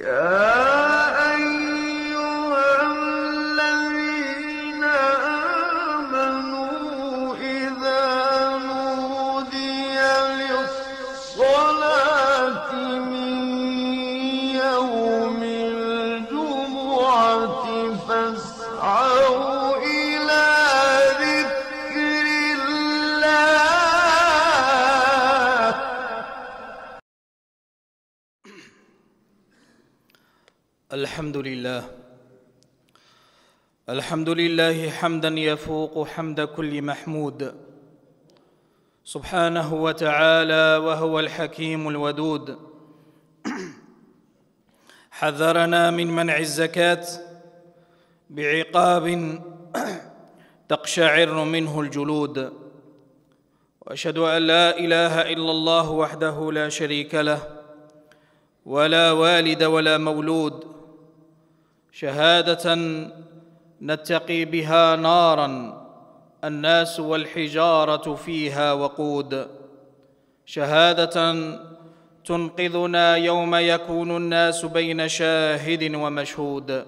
يا الحمد لله الحمد لله حمدا يفوق حمد كل محمود سبحانه وتعالى وهو الحكيم الودود حذرنا من منع الزكاه بعقاب تقشعر منه الجلود واشهد ان لا اله الا الله وحده لا شريك له ولا والد ولا مولود شهاده نتقي بها نارا الناس والحجاره فيها وقود شهاده تنقذنا يوم يكون الناس بين شاهد ومشهود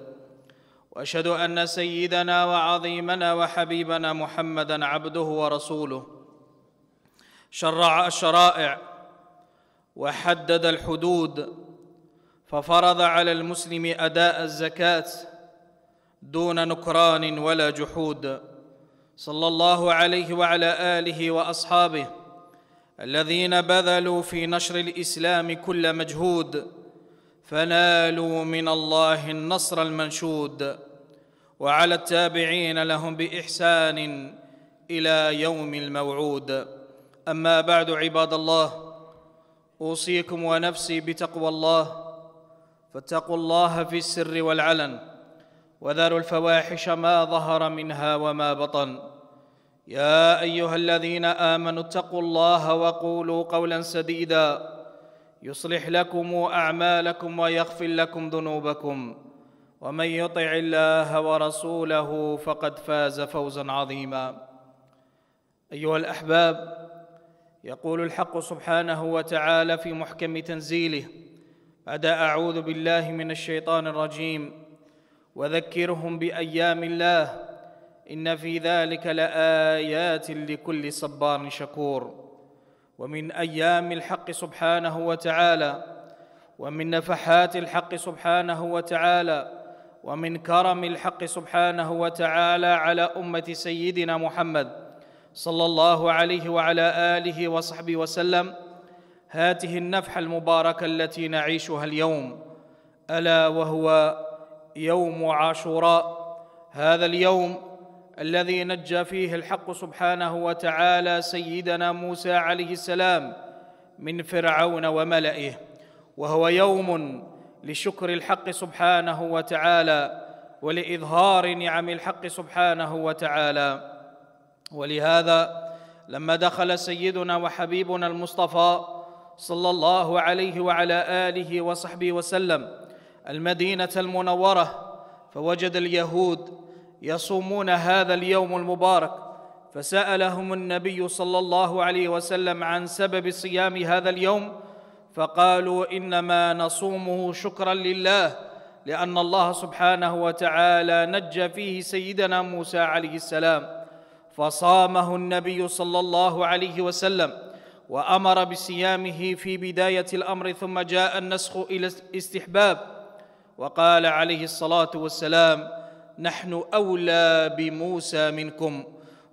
واشهد ان سيدنا وعظيمنا وحبيبنا محمدا عبده ورسوله شرع الشرائع وحدد الحدود ففرض على المسلم اداء الزكاه دون نكران ولا جحود صلى الله عليه وعلى اله واصحابه الذين بذلوا في نشر الاسلام كل مجهود فنالوا من الله النصر المنشود وعلى التابعين لهم باحسان الى يوم الموعود اما بعد عباد الله اوصيكم ونفسي بتقوى الله فاتقوا الله في السر والعلن وذروا الفواحش ما ظهر منها وما بطن يا ايها الذين امنوا اتقوا الله وقولوا قولا سديدا يصلح لكم اعمالكم ويغفر لكم ذنوبكم ومن يطع الله ورسوله فقد فاز فوزا عظيما ايها الاحباب يقول الحق سبحانه وتعالى في محكم تنزيله أدا أعوذ بالله من الشيطان الرجيم وذكرهم بأيام الله إن في ذلك لآيات لكل صبار شكور ومن أيام الحق سبحانه وتعالى ومن نفحات الحق سبحانه وتعالى ومن كرم الحق سبحانه وتعالى على أمة سيدنا محمد صلى الله عليه وعلى آله وصحبه وسلم هاته النفحه المباركه التي نعيشها اليوم الا وهو يوم عاشوراء هذا اليوم الذي نجى فيه الحق سبحانه وتعالى سيدنا موسى عليه السلام من فرعون وملئه وهو يوم لشكر الحق سبحانه وتعالى ولاظهار نعم الحق سبحانه وتعالى ولهذا لما دخل سيدنا وحبيبنا المصطفى صلى الله عليه وعلى اله وصحبه وسلم المدينه المنوره فوجد اليهود يصومون هذا اليوم المبارك فسالهم النبي صلى الله عليه وسلم عن سبب صيام هذا اليوم فقالوا انما نصومه شكرا لله لان الله سبحانه وتعالى نجى فيه سيدنا موسى عليه السلام فصامه النبي صلى الله عليه وسلم وامر بصيامه في بدايه الامر ثم جاء النسخ الى استحباب وقال عليه الصلاه والسلام نحن اولى بموسى منكم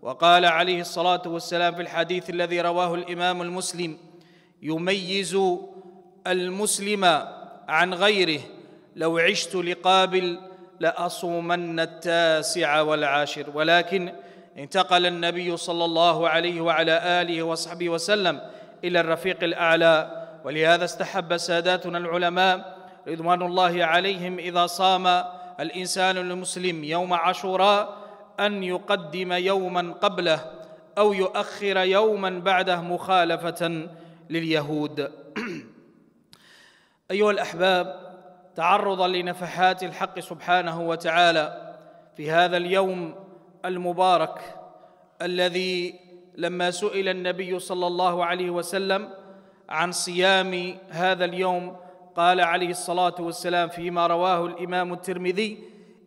وقال عليه الصلاه والسلام في الحديث الذي رواه الامام المسلم يميز المسلم عن غيره لو عشت لقابل لاصومن التاسع والعاشر ولكن انتقل النبي صلى الله عليه وعلى آله وصحبه وسلم إلى الرفيق الأعلى ولهذا استحب ساداتنا العلماء رضوان الله عليهم إذا صام الإنسان المسلم يوم عاشوراء أن يقدم يوما قبله أو يؤخر يوما بعده مخالفة لليهود أيها الأحباب تعرضا لنفحات الحق سبحانه وتعالى في هذا اليوم المبارك الذي لما سئل النبي صلى الله عليه وسلم عن صيام هذا اليوم قال عليه الصلاه والسلام فيما رواه الامام الترمذي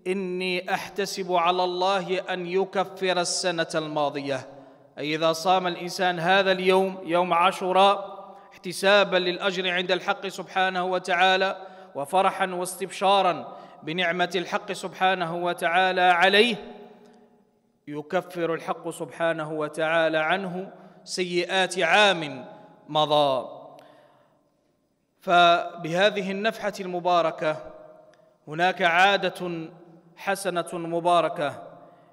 اني احتسب على الله ان يكفر السنه الماضيه اي اذا صام الانسان هذا اليوم يوم عاشوراء احتسابا للاجر عند الحق سبحانه وتعالى وفرحا واستبشارا بنعمه الحق سبحانه وتعالى عليه يكفر الحق سبحانه وتعالى عنه سيئات عام مضى فبهذه النفحه المباركه هناك عاده حسنه مباركه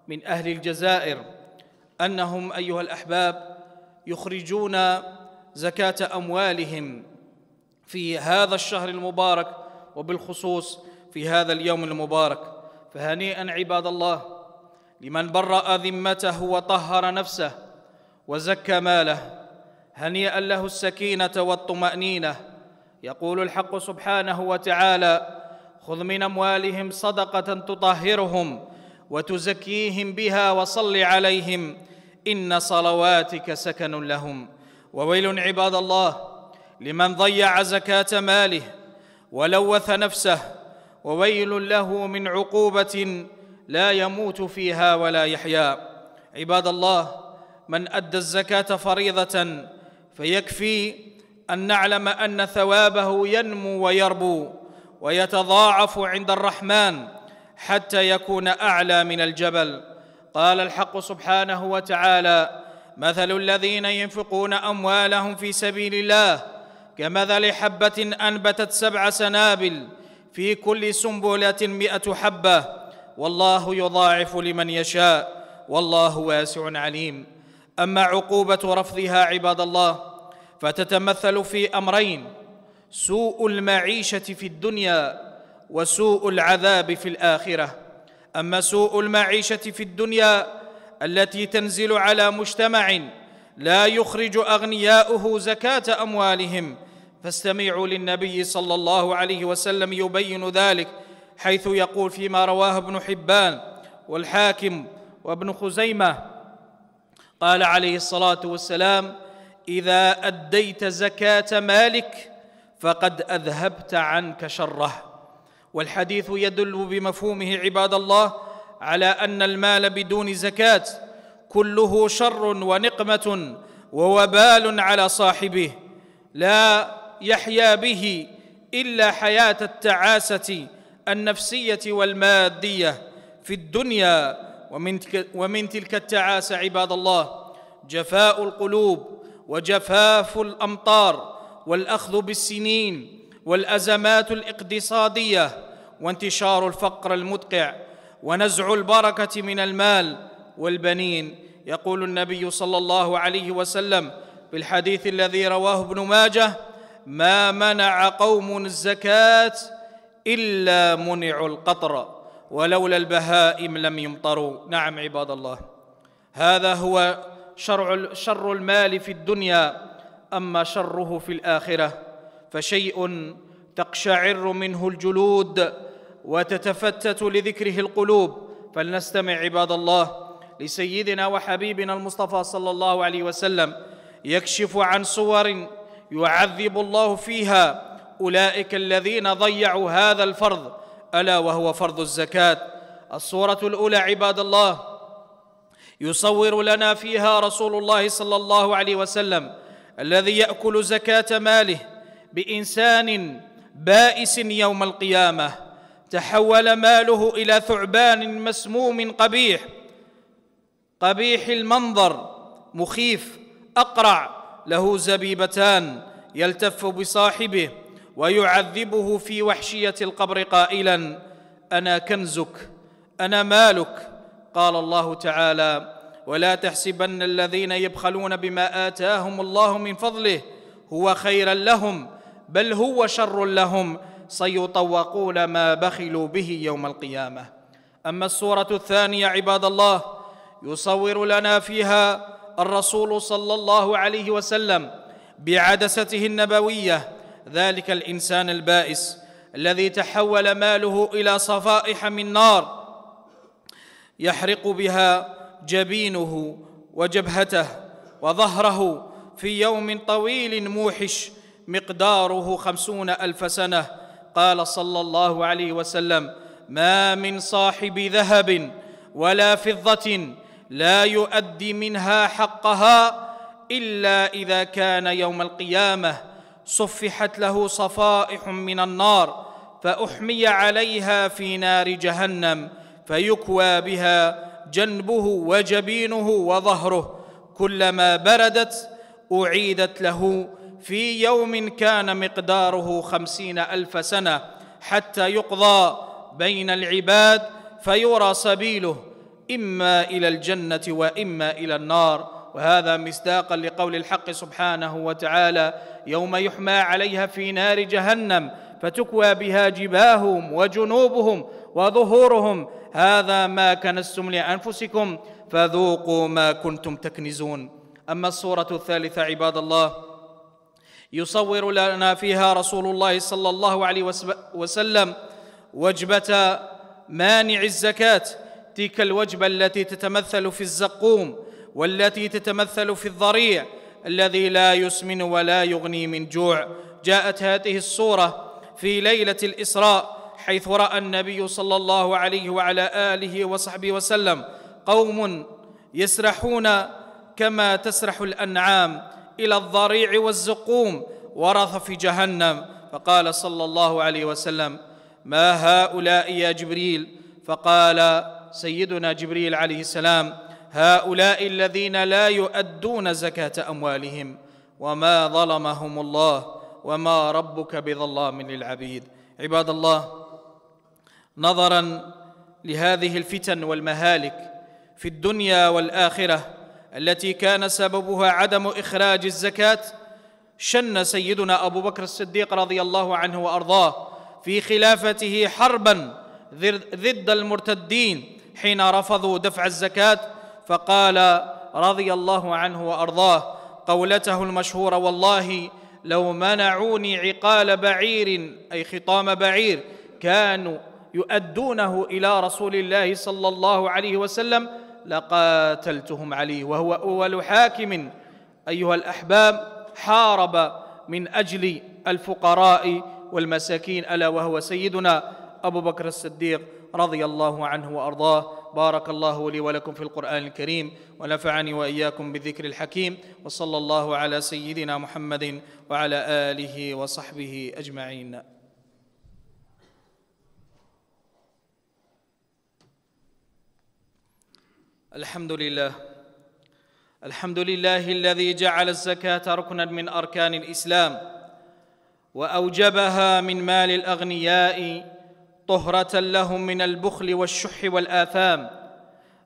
من اهل الجزائر انهم ايها الاحباب يخرجون زكاه اموالهم في هذا الشهر المبارك وبالخصوص في هذا اليوم المبارك فهنيئا عباد الله لمن برأ ذمته وطهر نفسه وزكى ماله هنيئا له السكينة والطمأنينة يقول الحق سبحانه وتعالى خذ من أموالهم صدقة تطهرهم وتزكيهم بها وصل عليهم إن صلواتك سكن لهم وويل عباد الله لمن ضيع زكاة ماله ولوث نفسه وويل له من عقوبة لا يموت فيها ولا يحيا عباد الله من أدى الزكاة فريضة فيكفي أن نعلم أن ثوابه ينمو ويربو ويتضاعف عند الرحمن حتى يكون أعلى من الجبل قال الحق سبحانه وتعالى مثل الذين ينفقون أموالهم في سبيل الله كمثل حبة أنبتت سبع سنابل في كل سنبلة مئة حبة والله يضاعف لمن يشاء والله واسع عليم اما عقوبه رفضها عباد الله فتتمثل في امرين سوء المعيشه في الدنيا وسوء العذاب في الاخره اما سوء المعيشه في الدنيا التي تنزل على مجتمع لا يخرج اغنياؤه زكاه اموالهم فاستمعوا للنبي صلى الله عليه وسلم يبين ذلك حيث يقول فيما رواه ابن حبان والحاكم وابن خزيمة قال عليه الصلاة والسلام إذا أديت زكاة مالك فقد أذهبت عنك شره والحديث يدل بمفهومه عباد الله على أن المال بدون زكاة كله شر ونقمة ووبال على صاحبه لا يحيا به إلا حياة التعاسة النفسيه والماديه في الدنيا ومن ومن تلك التعاسة عباد الله جفاء القلوب وجفاف الأمطار والأخذ بالسنين والأزمات الاقتصادية وانتشار الفقر المدقع ونزع البركة من المال والبنين يقول النبي صلى الله عليه وسلم في الحديث الذي رواه ابن ماجه ما منع قوم الزكاه إلا منعوا القطر ولولا البهائم لم يمطروا نعم عباد الله هذا هو شرع شر المال في الدنيا أما شره في الآخرة فشيء تقشعر منه الجلود وتتفتت لذكره القلوب فلنستمع عباد الله لسيدنا وحبيبنا المصطفى صلى الله عليه وسلم يكشف عن صور يعذب الله فيها أولئك الذين ضيعوا هذا الفرض ألا وهو فرض الزكاة الصورة الأولى عباد الله يصور لنا فيها رسول الله صلى الله عليه وسلم الذي يأكل زكاة ماله بإنسان بائس يوم القيامة تحول ماله إلى ثعبان مسموم قبيح قبيح المنظر مخيف أقرع له زبيبتان يلتف بصاحبه ويعذبه في وحشيه القبر قائلا انا كنزك انا مالك قال الله تعالى ولا تحسبن الذين يبخلون بما اتاهم الله من فضله هو خيرا لهم بل هو شر لهم سيطوقون ما بخلوا به يوم القيامه اما الصوره الثانيه عباد الله يصور لنا فيها الرسول صلى الله عليه وسلم بعدسته النبويه ذلك الإنسان البائس الذي تحول ماله إلى صفائح من نار يحرق بها جبينه وجبهته وظهره في يوم طويل موحش مقداره خمسون ألف سنة قال صلى الله عليه وسلم ما من صاحب ذهب ولا فضة لا يؤدي منها حقها إلا إذا كان يوم القيامة صفحت له صفائح من النار فأحمي عليها في نار جهنم فيكوى بها جنبه وجبينه وظهره كلما بردت أعيدت له في يوم كان مقداره خمسين ألف سنة حتى يقضى بين العباد فيرى سبيله إما إلى الجنة وإما إلى النار وهذا مصداقا لقول الحق سبحانه وتعالى يوم يحمى عليها في نار جهنم فتكوى بها جباههم وجنوبهم وظهورهم هذا ما كنستم لانفسكم فذوقوا ما كنتم تكنزون اما الصوره الثالثه عباد الله يصور لنا فيها رسول الله صلى الله عليه وسلم وجبه مانع الزكاه تلك الوجبه التي تتمثل في الزقوم والتي تتمثل في الضريع الذي لا يسمن ولا يغني من جوع جاءت هذه الصوره في ليله الاسراء حيث راى النبي صلى الله عليه وعلى اله وصحبه وسلم قوم يسرحون كما تسرح الانعام الى الضريع والزقوم ورث في جهنم فقال صلى الله عليه وسلم ما هؤلاء يا جبريل فقال سيدنا جبريل عليه السلام هؤلاء الذين لا يؤدون زكاه اموالهم وما ظلمهم الله وما ربك بظلام للعبيد عباد الله نظرا لهذه الفتن والمهالك في الدنيا والاخره التي كان سببها عدم اخراج الزكاه شن سيدنا ابو بكر الصديق رضي الله عنه وارضاه في خلافته حربا ضد المرتدين حين رفضوا دفع الزكاه فقال رضي الله عنه وارضاه قولته المشهوره والله لو منعوني عقال بعير اي خطام بعير كانوا يؤدونه الى رسول الله صلى الله عليه وسلم لقاتلتهم عليه وهو اول حاكم ايها الاحباب حارب من اجل الفقراء والمساكين الا وهو سيدنا ابو بكر الصديق رضي الله عنه وارضاه بارك الله لي ولكم في القرآن الكريم ونفعني وإياكم بالذكر الحكيم وصلى الله على سيدنا محمد وعلى آله وصحبه أجمعين الحمد لله الحمد لله الذي جعل الزكاة ركنا من أركان الإسلام وأوجبها من مال الأغنياء طهرة لهم من البخل والشح والآثام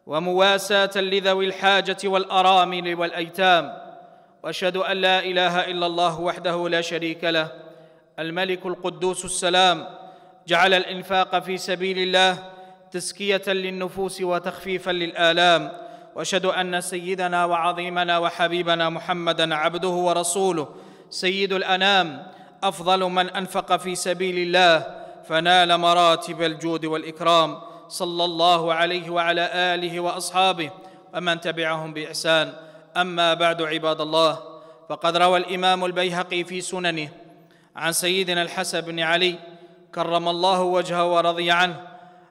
ومواساة لذوي الحاجة والأرامل والأيتام وأشهد أن لا إله إلا الله وحده لا شريك له الملك القدوس السلام جعل الإنفاق في سبيل الله تزكية للنفوس وتخفيفا للآلام وأشهد أن سيدنا وعظيمنا وحبيبنا محمدًا عبده ورسوله سيد الأنام أفضل من أنفق في سبيل الله فنال مراتب الجود والاكرام صلى الله عليه وعلى اله واصحابه ومن تبعهم باحسان اما بعد عباد الله فقد روى الامام البيهقي في سننه عن سيدنا الحسن بن علي كرم الله وجهه ورضي عنه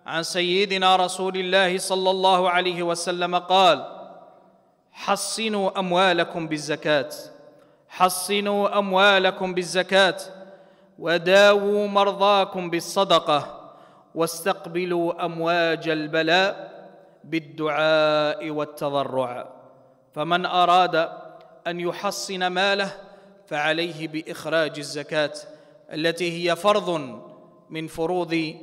عن سيدنا رسول الله صلى الله عليه وسلم قال حصنوا اموالكم بالزكاه حصنوا اموالكم بالزكاه وداووا مرضاكم بالصدقه واستقبلوا امواج البلاء بالدعاء والتضرع فمن اراد ان يحصن ماله فعليه باخراج الزكاه التي هي فرض من فروض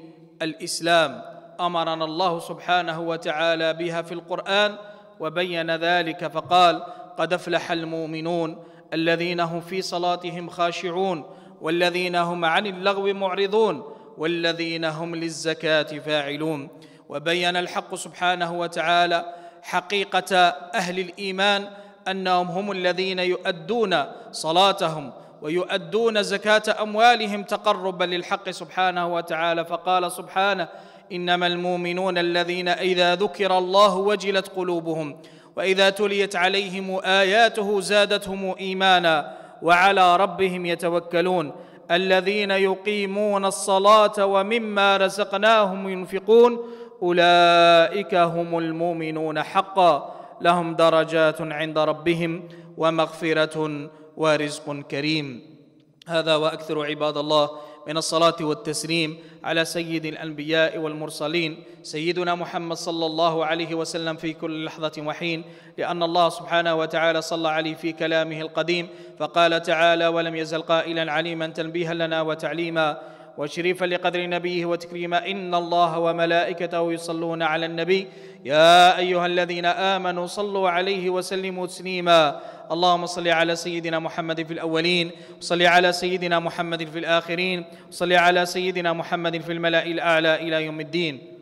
الاسلام امرنا الله سبحانه وتعالى بها في القران وبين ذلك فقال قد افلح المؤمنون الذين هم في صلاتهم خاشعون والذين هم عن اللغو معرضون والذين هم للزكاة فاعلون وبين الحق سبحانه وتعالى حقيقة أهل الإيمان أنهم هم الذين يؤدون صلاتهم ويؤدون زكاة أموالهم تقربا للحق سبحانه وتعالى فقال سبحانه إنما المؤمنون الذين إذا ذكر الله وجلت قلوبهم وإذا تليت عليهم آياته زادتهم إيمانا وعلى ربهم يتوكلون الذين يقيمون الصلاه ومما رزقناهم ينفقون اولئك هم المؤمنون حقا لهم درجات عند ربهم ومغفره ورزق كريم هذا واكثر عباد الله من الصلاة والتسليم على سيد الأنبياء والمرسلين سيدنا محمد صلى الله عليه وسلم في كل لحظة وحين لأن الله سبحانه وتعالى صلى عليه في كلامه القديم فقال تعالى ولم يزل قائلا عليما تنبيها لنا وتعليما وشريفا لقدر نبيه وتكريما إن الله وملائكته يصلون على النبي يا أيها الذين آمنوا صلوا عليه وسلموا تسليما اللهم صل على سيدنا محمد في الأولين وصل على سيدنا محمد في الآخرين وصل على سيدنا محمد في الملأ الأعلى إلى يوم الدين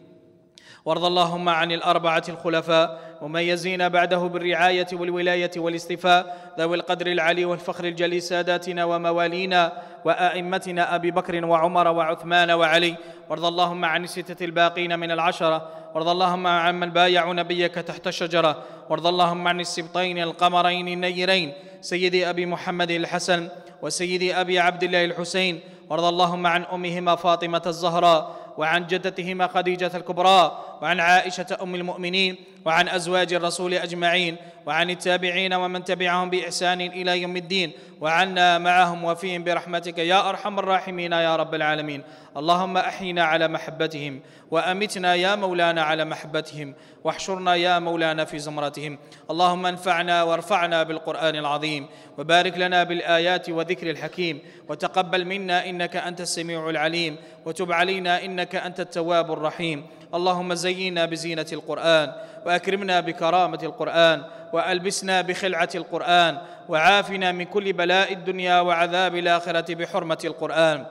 وارض اللهم عن الأربعة الخلفاء مميزين بعده بالرعاية والولاية والاستفاء ذوي القدر العلي والفخر الجلي ساداتنا وموالينا وآئمتنا أبي بكر وعمر وعثمان وعلي وارض اللهم عن الستة الباقين من العشرة وارض اللهم عن من بايعوا نبيك تحت الشجرة وارض اللهم عن السبطين القمرين النيرين سيدي أبي محمد الحسن وسيدي أبي عبد الله الحسين وارض اللهم عن أمهما فاطمة الزهراء وعن جدتهما خديجة الكبرى وعن عائشة أم المؤمنين وعن أزواج الرسول أجمعين وعن التابعين ومن تبعهم بإحسان إلى يوم الدين وعنا معهم وفيهم برحمتك يا أرحم الراحمين يا رب العالمين اللهم أحينا على محبتهم وأمتنا يا مولانا على محبتهم واحشرنا يا مولانا في زمرتهم اللهم انفعنا وارفعنا بالقرآن العظيم وبارك لنا بالآيات وذكر الحكيم وتقبل منا إنك أنت السميع العليم وتب علينا إنك أنت التواب الرحيم اللهم زين وزينا بزينة القرآن وأكرمنا بكرامة القرآن وألبسنا بخلعة القرآن وعافنا من كل بلاء الدنيا وعذاب الآخرة بحرمة القرآن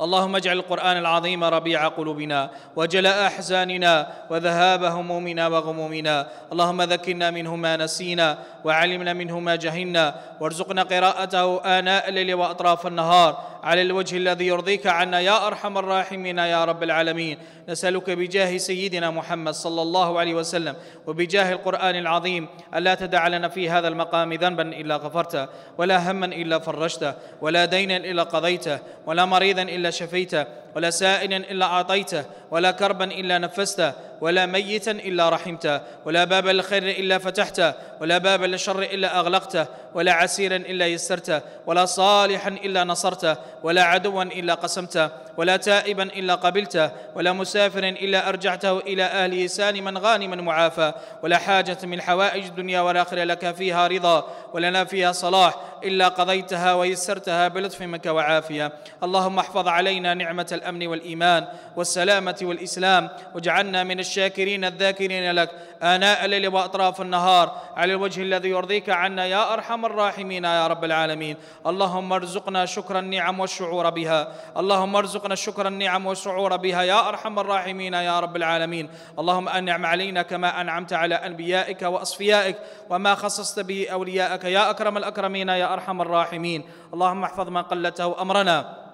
اللهم اجعل القرآن العظيم ربيع قلوبنا وجلاء أحزاننا وذهاب همومنا وغمومنا اللهم ذكرنا منه ما نسينا وعلمنا منه ما جهلنا وارزقنا قراءته آناء الليل وأطراف النهار على الوجه الذي يرضيك عنا يا ارحم الراحمين يا رب العالمين نسالك بجاه سيدنا محمد صلى الله عليه وسلم وبجاه القران العظيم الا تدع لنا في هذا المقام ذنبا الا غفرته ولا هما الا فرجته ولا دينا الا قضيته ولا مريضا الا شفيته ولا سائلا الا اعطيته ولا كربا الا نفسته ولا ميتا الا رحمته ولا باب الخير الا فتحته ولا باب الشر الا اغلقته ولا عسيرا الا يسرته ولا صالحا الا نصرته ولا عدوا إلا قسمته ولا تائبا إلا قبلته ولا مسافر إلا أرجعته إلى أهله سالما غانما معافى ولا حاجة من حوائج الدنيا والآخرة لك فيها رضا ولنا فيها صلاح إلا قضيتها ويسرتها بلطف منك وعافية اللهم احفظ علينا نعمة الأمن والإيمان والسلامة والإسلام واجعلنا من الشاكرين الذاكرين لك آناء الليل وأطراف النهار على الوجه الذي يرضيك عنا يا أرحم الراحمين يا رب العالمين اللهم ارزقنا شكر النعم والشعور بها اللهم ارزقنا شكر النعم والشعور بها يا أرحم الراحمين يا رب العالمين اللهم أنعم علينا كما أنعمت على أنبيائك وأصفيائك وما خصصت به أولياءك يا أكرم الأكرمين يا أرحم الراحمين اللهم احفظ ما قلته أمرنا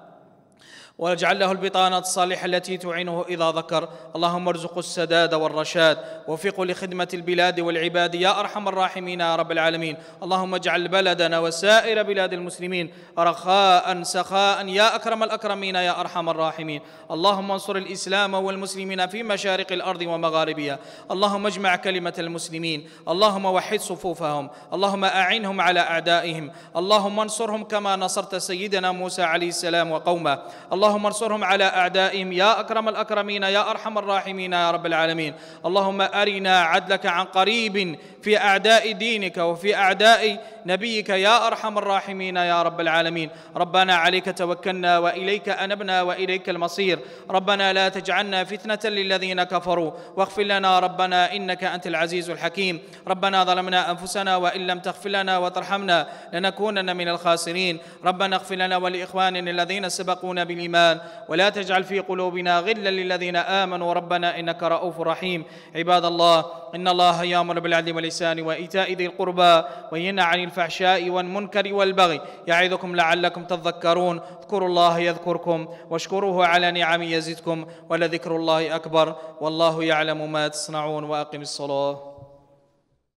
واجعل له البطانة الصالحة التي تعينه إذا ذكر اللهم ارزقه السداد والرشاد وفقه لخدمة البلاد والعباد يا أرحم الراحمين يا رب العالمين اللهم اجعل بلدنا وسائر بلاد المسلمين رخاء سخاء يا أكرم الأكرمين يا أرحم الراحمين اللهم انصر الإسلام والمسلمين في مشارق الأرض ومغاربها اللهم اجمع كلمة المسلمين اللهم وحد صفوفهم اللهم أعنهم على أعدائهم اللهم انصرهم كما نصرت سيدنا موسى عليه السلام وقومه اللهم اللهم انصرهم على أعدائهم يا أكرم الأكرمين يا أرحم الراحمين يا رب العالمين اللهم أرنا عدلك عن قريب في أعداء دينك وفي أعداء نبيك يا أرحم الراحمين يا رب العالمين ربنا عليك توكلنا وإليك أنبنا وإليك المصير ربنا لا تجعلنا فتنة للذين كفروا واغفر لنا ربنا إنك أنت العزيز الحكيم ربنا ظلمنا أنفسنا وإن لم تغفر لنا وترحمنا لنكونن من الخاسرين ربنا اغفر لنا ولإخواننا الذين سبقونا بالإيمان الإيمان ولا تجعل في قلوبنا غلا للذين آمنوا ربنا إنك رؤوف رحيم عباد الله إن الله يأمر بالعدل والإحسان وإيتاء ذي القربى وينهى عن الفحشاء والمنكر والبغي يعظكم لعلكم تذكرون اذكروا الله يذكركم واشكروه على نعمه يزدكم ولذكر الله أكبر والله يعلم ما تصنعون وأقم الصلاة